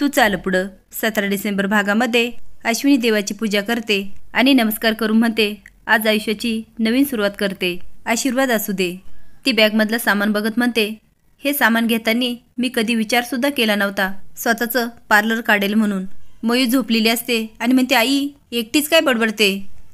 तू चाल पुढं सतरा डिसेंबर भागामध्ये अश्विनी देवाची पूजा करते आणि नमस्कार करून म्हणते आज आयुष्याची नवीन सुरुवात करते आशीर्वाद असू दे ती बॅगमधलं सामान बघत म्हणते हे सामान घेताना मी कधी विचारसुद्धा केला नव्हता स्वतःचं पार्लर काढेल म्हणून मयू झोपलेली असते आणि म्हणते आई एकटीच काय बडबडते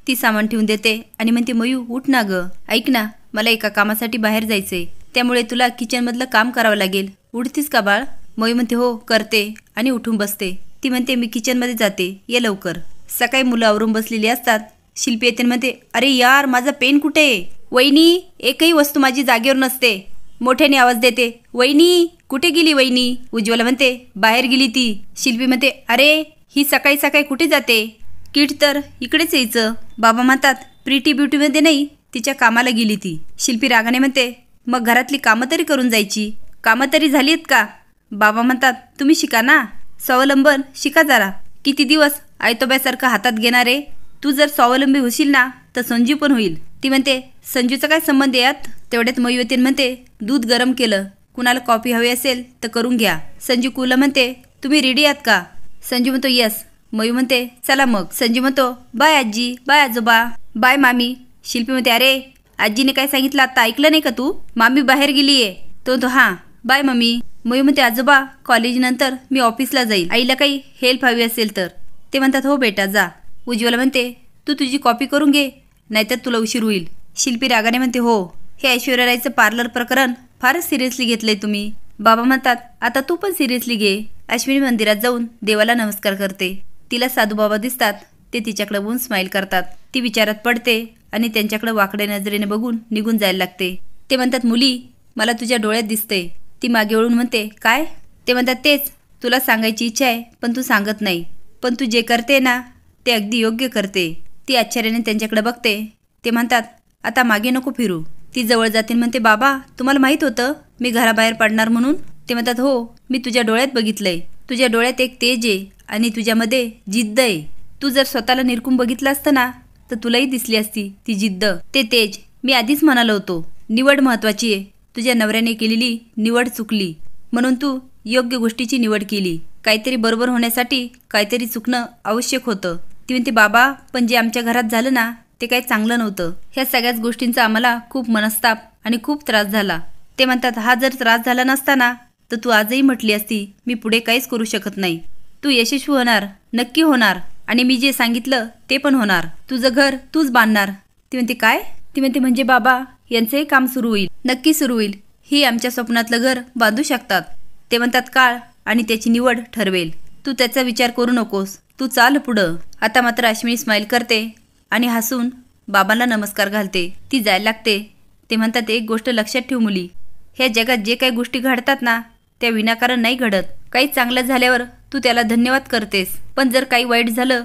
ती सामान ठेवून देते आणि म्हणते मयू उठ ना ग ऐक ना मला एका कामासाठी बाहेर जायचंय त्यामुळे तुला किचनमधलं काम करावं लागेल उठतीस का बाळ मयू म्हणते हो करते आणि उठून बसते ती म्हणते मी किचनमध्ये जाते ये लवकर सकाळी मुलं आवरून बसलेली असतात शिल्पी येते म्हणते अरे यार माझा पेन कुठे आहे वहिनी एकही वस्तू माझी जागेवर नसते मोठ्याने आवाज देते वहिनी कुठे गेली वहिनी उज्ज्वला म्हणते बाहेर गेली ती शिल्पी म्हणते अरे ही सकाळी सकाळी कुठे जाते किट तर इकडेच यायचं बाबा म्हणतात प्रिटी ब्युटीमध्ये नाही तिच्या कामाला गेली ती शिल्पी रागाने म्हणते मग घरातली कामं तरी करून जायची कामं तरी झाली आहेत का बाबा म्हणतात तुम्ही शिका ना स्वावलंबन शिका जरा किती दिवस आयतोब्यासारखं हातात घेणारे तू जर स्वावलंबी होशील ना तर संजीव पण होईल ती म्हणते संजूचा काय संबंध यात तेवढ्यात मयुवतीन म्हणते दूध गरम केलं कुणाला कॉफी हवी असेल तर करून घ्या संजू कुला म्हणते तुम्ही रेडी आहात का संजू म्हणतो यस मयू म्हणते चला मग संजू म्हणतो बाय आजी बाय आजोबा बाय मामी शिल्पी म्हणते अरे आजीने काय सांगितलं आता ऐकलं नाही का तू मामी बाहेर गेलीये तो तो हां बाय मम्मी मी म्हणते आजोबा कॉलेजनंतर मी ऑफिसला जाईल आईला काही हेल्प हवी असेल तर ते म्हणतात हो बेटा जा उज्ज्वला म्हणते तू तुझी कॉपी करून घे नाहीतर तुला उशीर होईल शिल्पी रागाने म्हणते हो हे ऐश्वर्यारायचं पार्लर प्रकरण फारच सिरियसली घेतलंय तुम्ही बाबा म्हणतात आता तू पण सिरियसली घे अश्विनी मंदिरात जाऊन देवाला नमस्कार करते तिला साधू बाबा दिसतात ते तिच्याकडे बघून स्माईल करतात ती विचारात पडते आणि त्यांच्याकडे वाकड्या नजरेने बघून निघून जायला लागते ते म्हणतात मुली मला तुझ्या डोळ्यात दिसते ती मागे वळून म्हणते काय ते म्हणतात तेच तुला सांगायची इच्छा आहे पण तू सांगत नाही पण तू जे करते ना ते अगदी योग्य करते ती आश्चर्याने त्यांच्याकडे बघते ते म्हणतात आता मागे नको फिरू ती जवळ जातील म्हणते बाबा तुम्हाला माहीत होतं मी घराबाहेर पडणार म्हणून ते म्हणतात हो मी तुझ्या डोळ्यात बघितलंय तुझ्या डोळ्यात एक तेज आहे आणि तुझ्यामध्ये जिद्द आहे तू जर स्वतःला निरकून बघितलं असतं ना तर तुलाही दिसली असती ती जिद्द ते तेज मी आधीच म्हणालो होतो निवड महत्वाची आहे तुझ्या नवऱ्याने केलेली निवड चुकली म्हणून तू योग्य गोष्टीची निवड केली काहीतरी बरोबर होण्यासाठी काहीतरी चुकणं आवश्यक होतं ती म्हणते बाबा पण जे आमच्या घरात झालं ना ते काही चांगलं नव्हतं ह्या सगळ्याच गोष्टींचा आम्हाला खूप मनस्ताप आणि खूप त्रास झाला ते म्हणतात हा जर त्रास झाला नसताना तर तू आजही म्हटली असती मी पुढे काहीच करू शकत नाही तू यशस्वी होणार नक्की होणार आणि मी जे सांगितलं ते पण होणार तुझं घर तूच बांधणार ती म्हणते काय ती म्हणते म्हणजे बाबा यांचंही काम सुरू होईल नक्की सुरू होईल ही आमच्या स्वप्नातलं घर बांधू शकतात ते म्हणतात काळ आणि त्याची निवड ठरवेल तू त्याचा विचार करू नकोस तू चाल पुढं आता मात्र अश्विनी स्माईल करते आणि हसून बाबांना नमस्कार घालते ती जायला लागते ते म्हणतात एक गोष्ट लक्षात ठेव मुली ह्या जगात जे काही गोष्टी घडतात ना त्या विनाकारण नाही घडत काही चांगलं झाल्यावर तू त्याला धन्यवाद करतेस पण जर काही वाईट झालं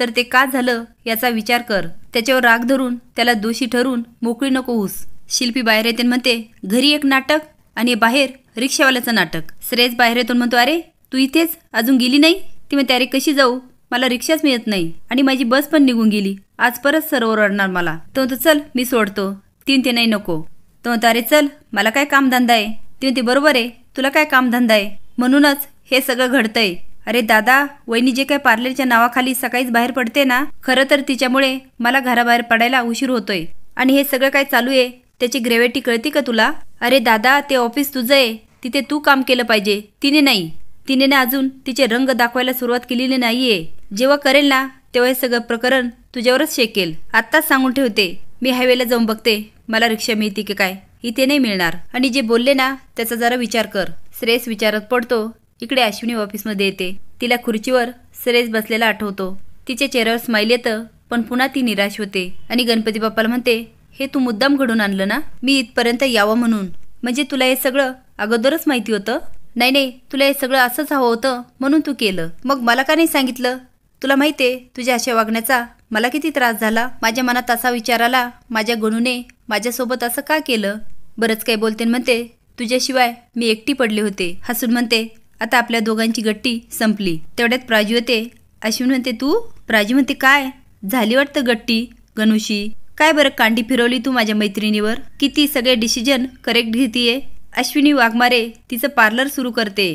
तर ते का झालं याचा विचार कर त्याच्यावर राग धरून त्याला दोषी ठरून मोकळी नको ऊस शिल्पी बाहेर येते म्हणते घरी एक नाटक आणि बाहेर रिक्षावाल्याचं नाटक श्रेयस बाहेर येतो म्हणतो अरे तू इथेच अजून गेली नाही ती म्हणते अरे कशी जाऊ मला रिक्षाच मिळत नाही आणि माझी बस पण निघून गेली आज परत सरोवर अडणार मला तो म्हणतो चल मी सोडतो तीन ते नाही नको तो म्हणतो अरे चल मला काय कामधंदा आहे ती म्हणते बरोबर आहे तुला काय कामधंदा आहे म्हणूनच हे सगळं घडतंय अरे दादा वहिनी जे काय पार्लरच्या नावाखाली सकाळीच बाहेर पडते ना खरं तर तिच्यामुळे मला घराबाहेर पडायला उशीर होतोय आणि हे सगळं काय चालू आहे त्याची ग्रेव्हिटी कळते का तुला अरे दादा ते ऑफिस तुझं आहे तिथे तू काम केलं पाहिजे तिने नाही तिने ना अजून तिचे रंग दाखवायला सुरुवात केलेली नाहीये जेव्हा करेल ना तेव्हा हे सगळं प्रकरण तुझ्यावरच शेकेल आत्ताच सांगून ठेवते मी हायवेला जाऊन बघते मला रिक्षा मिळते की काय इथे नाही मिळणार आणि जे बोलले ना त्याचा जरा विचार कर श्रेयस विचारत पडतो इकडे अश्विनी ऑफिसमध्ये येते तिला खुर्चीवर सरेस बसलेला आठवतो तिच्या चेहऱ्यावर स्माईल येतं पण पुन्हा ती निराश होते आणि गणपती बाप्पाला म्हणते हे तू मुद्दाम घडून आणलं ना मी इथपर्यंत यावं म्हणून म्हणजे तुला हे सगळं अगोदरच माहिती होतं नाही नाही तुला हे सगळं असंच हवं होतं म्हणून तू केलं मग मला का नाही सांगितलं तुला माहिती आहे तुझ्या अशा वागण्याचा मला किती त्रास झाला माझ्या मनात असा विचार आला माझ्या गणूने माझ्यासोबत असं का केलं बरंच काही बोलते म्हणते तुझ्याशिवाय मी एकटी पडले होते हसून म्हणते आता आपल्या दोघांची गट्टी संपली तेवढ्यात प्राजू येते अश्विन म्हणते तू प्राजू म्हणते काय झाली वाटतं गट्टी गणुशी काय बरं कांडी फिरवली तू माझ्या मैत्रिणीवर किती सगळे डिसिजन करेक्ट घेतीये अश्विनी वाघमारे तिचं पार्लर सुरू करते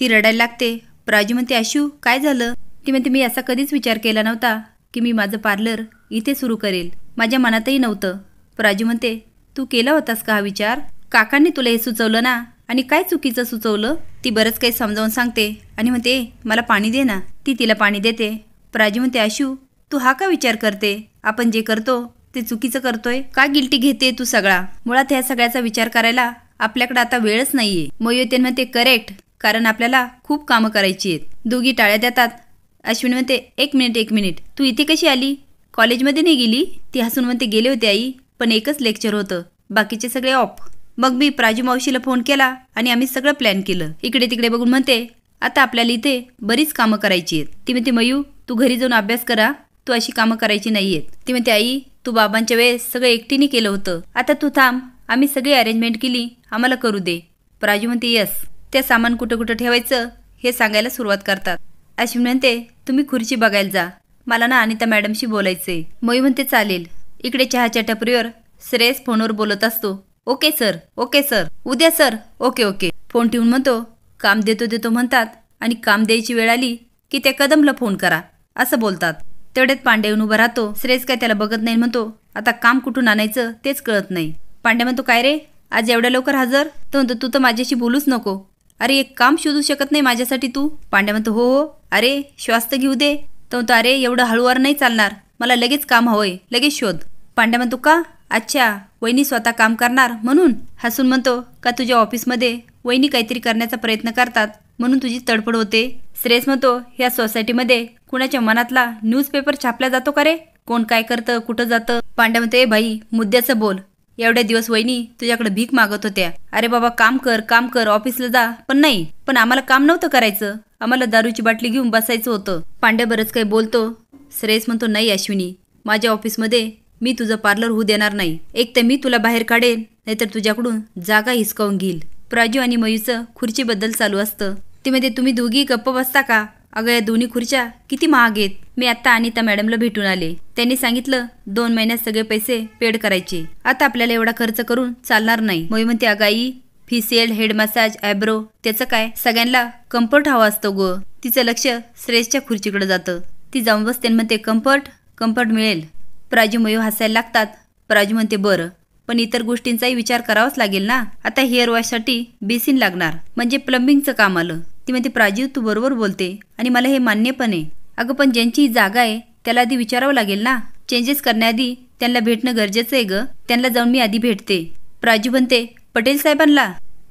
ती रडायला लागते प्राजू म्हणते अशू काय झालं ती म्हणते मी असा कधीच विचार केला नव्हता की मी माझं पार्लर इथे सुरू करेल माझ्या मनातही नव्हतं प्राजू म्हणते तू केला होतास का हा विचार काकांनी तुला हे सुचवलं ना आणि काय चुकीचं सुचवलं ती बरंच काही समजावून सांगते आणि म्हणते मला पाणी दे ना ती तिला पाणी देते प्राजी म्हणते आशू तू हा का विचार करते आपण जे करतो ते चुकीचं करतोय का गिल्टी घेते तू सगळा मुळात ह्या सगळ्याचा विचार करायला आपल्याकडे आता वेळच नाहीये मयुतेन म्हणते करेक्ट कारण आपल्याला खूप कामं करायची आहेत दोघी टाळ्या देतात अश्विन म्हणते एक मिनिट एक मिनिट तू इथे कशी आली कॉलेजमध्ये नाही गेली ती हसून म्हणते गेले होते आई पण एकच लेक्चर होतं बाकीचे सगळे ऑफ मग मी प्राजी मावशीला फोन केला आणि आम्ही सगळं प्लॅन केलं इकडे तिकडे बघून म्हणते आता आपल्याला इथे बरीच कामं करायची आहेत ती म्हणते मयू तू घरी जाऊन अभ्यास करा तू अशी कामं करायची नाहीयेत ती म्हणते आई तू बाबांच्या वेळेस सगळं एकटीने केलं होतं आता तू थांब आम्ही सगळी अरेंजमेंट केली आम्हाला करू दे प्राजू म्हणते यस त्या सामान कुठं कुठं ठेवायचं हे सांगायला सुरुवात करतात अशी म्हणते तुम्ही खुर्ची बघायला जा मला ना अनिता मॅडमशी बोलायचंय मयू म्हणते चालेल इकडे चहाच्या टपरीवर श्रेयस फोनवर बोलत असतो ओके सर ओके सर उद्या सर ओके ओके फोन ठेवून म्हणतो काम देतो देतो म्हणतात आणि काम द्यायची वेळ आली की त्या कदमला फोन करा असं बोलतात तेवढ्यात पांडे येऊन उभा राहतो श्रेयस काय त्याला बघत नाही म्हणतो आता काम कुठून आणायचं तेच कळत नाही पांड्या म्हणतो काय रे आज एवढ्या लवकर हजर तो म्हणतो तू तर माझ्याशी बोलूच नको अरे एक काम शोधू शकत नाही माझ्यासाठी तू पांड्या म्हणतो हो हो अरे श्वास तर घेऊ दे तो म्हणतो अरे एवढं हळूवार नाही चालणार मला लगेच काम हवंय लगेच शोध पांड्या म्हणतो का अच्छा वहिनी स्वतः काम करणार म्हणून हसून म्हणतो का तुझ्या ऑफिसमध्ये वहिनी काहीतरी करण्याचा प्रयत्न करतात म्हणून तुझी तडफड होते श्रेयस म्हणतो या सोसायटीमध्ये कुणाच्या मनातला न्यूजपेपर छापला जातो का रे कोण काय करतं कुठं जातं पांड्या म्हणतो ए भाई मुद्द्याचं बोल एवढ्या दिवस वहिनी तुझ्याकडे भीक मागत होत्या अरे बाबा काम कर काम कर ऑफिसला जा पण नाही पण आम्हाला काम नव्हतं करायचं आम्हाला दारूची बाटली घेऊन बसायचं होतं पांड्या बरंच काही बोलतो श्रेयस म्हणतो नाही अश्विनी माझ्या ऑफिसमध्ये मी तुझं पार्लर होऊ देणार नाही एक तर मी तुला बाहेर काढेन नाहीतर तुझ्याकडून जागा हिसकावून घेईल प्राजू आणि मयूचं खुर्चीबद्दल चालू असतं ते मध्ये तुम्ही दोघी गप्प बसता का अगं या दोन्ही खुर्च्या किती महाग आहेत मी आता अनिता मॅडमला भेटून आले त्यांनी सांगितलं दोन महिन्यात सगळे पैसे पेड करायचे आता आपल्याला एवढा खर्च करून चालणार नाही मयू म्हणते अगाई फेशियल हेड मसाज आयब्रो त्याचं काय सगळ्यांना कम्फर्ट हवा असतो ग तिचं लक्ष श्रेयसच्या खुर्चीकडे जातं ती जाऊन बसते म्हणते कम्फर्ट कम्फर्ट मिळेल मयू हसायला लागतात प्राजू म्हणते बरं पण इतर गोष्टींचाही विचार करावाच लागेल ना आता हेअर साठी बेसिन लागणार म्हणजे प्लंबिंगचं काम आलं ती म्हणते प्राजी तू बरोबर बोलते आणि मला हे मान्य पण आहे अगं पण ज्यांची जागा आहे त्याला आधी विचारावं लागेल ना चेंजेस करण्याआधी त्यांना भेटणं गरजेचं आहे ग त्यांना जाऊन मी आधी भेटते प्राजू म्हणते पटेल साहेबांना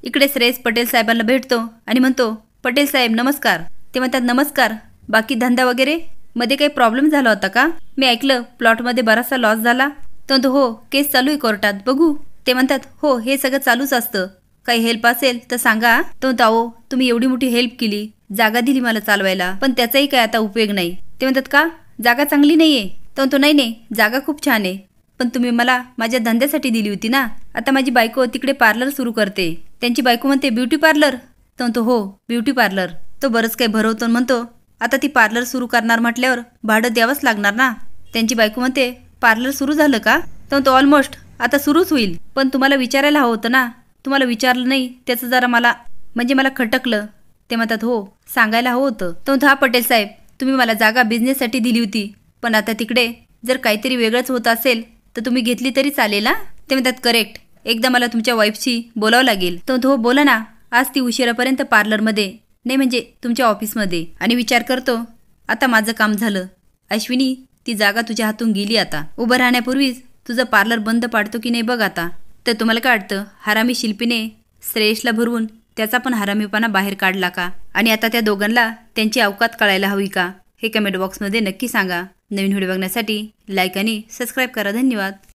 इकडे श्रेयस पटेल साहेबांना भेटतो आणि म्हणतो पटेल साहेब नमस्कार ते म्हणतात नमस्कार बाकी धंदा वगैरे मध्ये काही प्रॉब्लेम झाला होता का मी ऐकलं प्लॉटमध्ये बराचसा लॉस झाला तर हो केस चालू आहे कोर्टात बघू ते म्हणतात हो हे सगळं चालूच असतं काही हेल्प असेल तर सांगा तो ताओ तुम्ही एवढी मोठी हेल्प केली जागा दिली मला चालवायला पण त्याचाही काय आता उपयोग नाही ते म्हणतात का जागा चांगली नाहीये तो तो नाही नाही जागा खूप छान आहे पण तुम्ही मला माझ्या धंद्यासाठी दिली होती ना आता माझी बायको तिकडे पार्लर सुरू करते त्यांची बायको म्हणते ब्युटी पार्लर तंतो तो हो ब्युटी पार्लर तो बरंच काही भरवतो म्हणतो आता ती पार्लर सुरू करणार म्हटल्यावर भाडं द्यावंच लागणार ना त्यांची बायको म्हणते पार्लर सुरू झालं का तर तो ऑलमोस्ट आता सुरूच होईल पण तुम्हाला विचारायला हवं होतं ना तुम्हाला विचारलं नाही त्याचं जरा मला म्हणजे मला खटकलं ते म्हणतात हो सांगायला हवं होतं तो हा पटेल साहेब तुम्ही मला जागा बिझनेससाठी दिली होती पण आता तिकडे जर काहीतरी वेगळंच होत असेल तर तुम्ही घेतली तरी चालेल ना ते म्हणतात करेक्ट एकदा मला तुमच्या वाईफशी बोलावं लागेल तो हो बोला ना आज ती उशिरापर्यंत पार्लरमध्ये नाही म्हणजे तुमच्या ऑफिसमध्ये आणि विचार करतो आता माझं काम झालं अश्विनी ती जागा तुझ्या हातून गेली आता उभं राहण्यापूर्वीच तुझं पार्लर बंद पाडतो की नाही बघ आता तर तुम्हाला काय वाटतं हरामी शिल्पीने श्रेयसला भरवून त्याचा पण हरामीपणा बाहेर काढला का आणि आता त्या दोघांना त्यांची अवकात कळायला हवी का हे कमेंट बॉक्समध्ये नक्की सांगा नवीन व्हिडिओ बघण्यासाठी लाईक आणि सबस्क्राईब करा धन्यवाद